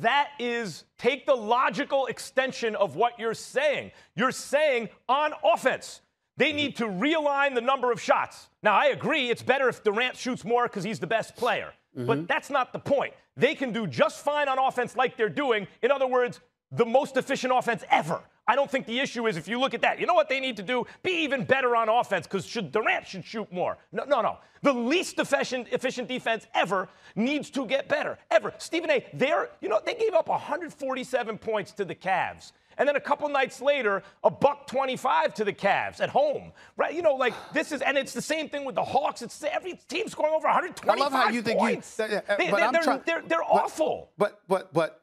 that is take the logical extension of what you're saying. You're saying on offense, they mm-hmm. need to realign the number of shots. Now, I agree, it's better if Durant shoots more because he's the best player. Mm-hmm. But that's not the point. They can do just fine on offense like they're doing. In other words, the most efficient offense ever I don't think the issue is if you look at that. You know what they need to do? Be even better on offense because should Durant should shoot more. No, no, no. The least efficient, efficient defense ever needs to get better. Ever. Stephen A. They're you know they gave up 147 points to the Cavs. And then a couple nights later, a buck 25 to the Cavs at home. Right? You know, like this is, and it's the same thing with the Hawks. It's every team scoring over 125 I love how you points. think you, uh, they, are they're, they're, they're, they're but, awful. But, but, but,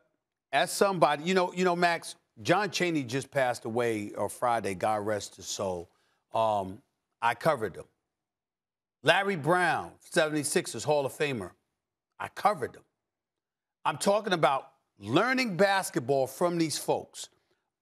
as somebody, you know, you know, Max, John Cheney just passed away on uh, Friday, God rest his soul. Um, I covered him. Larry Brown, 76ers Hall of Famer, I covered him. I'm talking about learning basketball from these folks,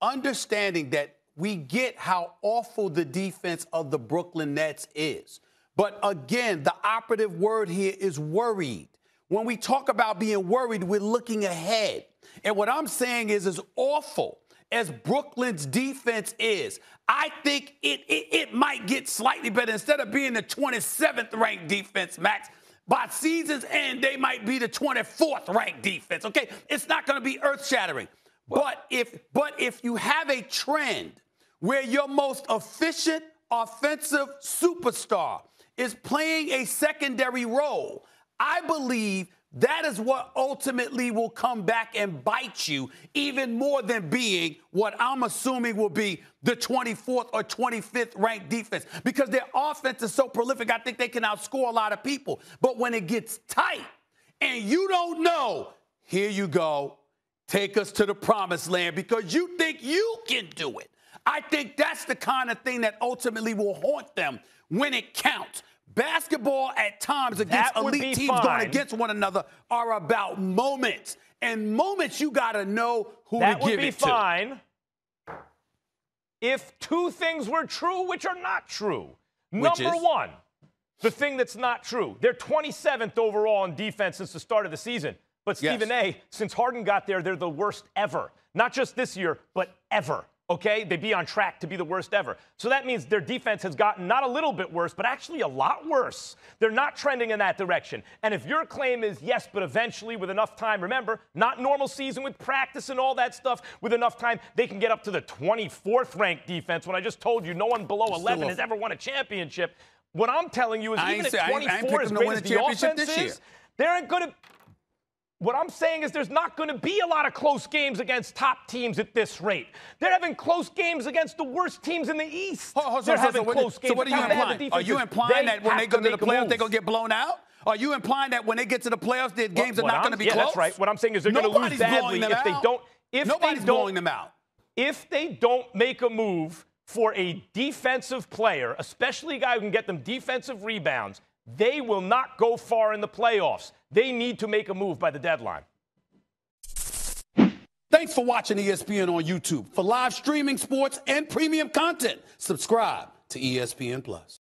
understanding that we get how awful the defense of the Brooklyn Nets is. But again, the operative word here is worried. When we talk about being worried, we're looking ahead. And what I'm saying is, it's awful as Brooklyn's defense is, I think it, it, it might get slightly better. Instead of being the 27th ranked defense, Max, by season's end, they might be the 24th ranked defense. Okay, it's not going to be earth shattering. But if but if you have a trend where your most efficient offensive superstar is playing a secondary role, I believe that is what ultimately will come back and bite you even more than being what I'm assuming will be the 24th or 25th ranked defense because their offense is so prolific. I think they can outscore a lot of people. But when it gets tight and you don't know, here you go, take us to the promised land because you think you can do it. I think that's the kind of thing that ultimately will haunt them when it counts. Basketball at times against elite teams going against one another are about moments. And moments you got to know who that to give it to. That would be fine if two things were true which are not true. Which Number is? one, the thing that's not true. They're 27th overall in defense since the start of the season. But Stephen yes. A, since Harden got there, they're the worst ever. Not just this year, but ever okay? They'd be on track to be the worst ever. So that means their defense has gotten not a little bit worse, but actually a lot worse. They're not trending in that direction. And if your claim is yes, but eventually with enough time, remember, not normal season with practice and all that stuff, with enough time, they can get up to the 24th ranked defense when I just told you no one below Still 11 has ever won a championship. What I'm telling you is I even at 24, I, I great as the offense is, they aren't going to what I'm saying is there's not going to be a lot of close games against top teams at this rate. They're having close games against the worst teams in the East. so, They're having close games. So what are you implying? Are you implying that when they go to, to the playoffs, they're going to get blown out? Are you implying that when they get to the playoffs, their games are not going to be yeah, close? that's right. What I'm saying is they're going to lose badly if out. they don't. If Nobody's they don't, blowing them out. If they don't make a move for a defensive player, especially a guy who can get them defensive rebounds, they will not go far in the playoffs. They need to make a move by the deadline. Thanks for watching ESPN on YouTube. For live streaming sports and premium content, subscribe to ESPN Plus.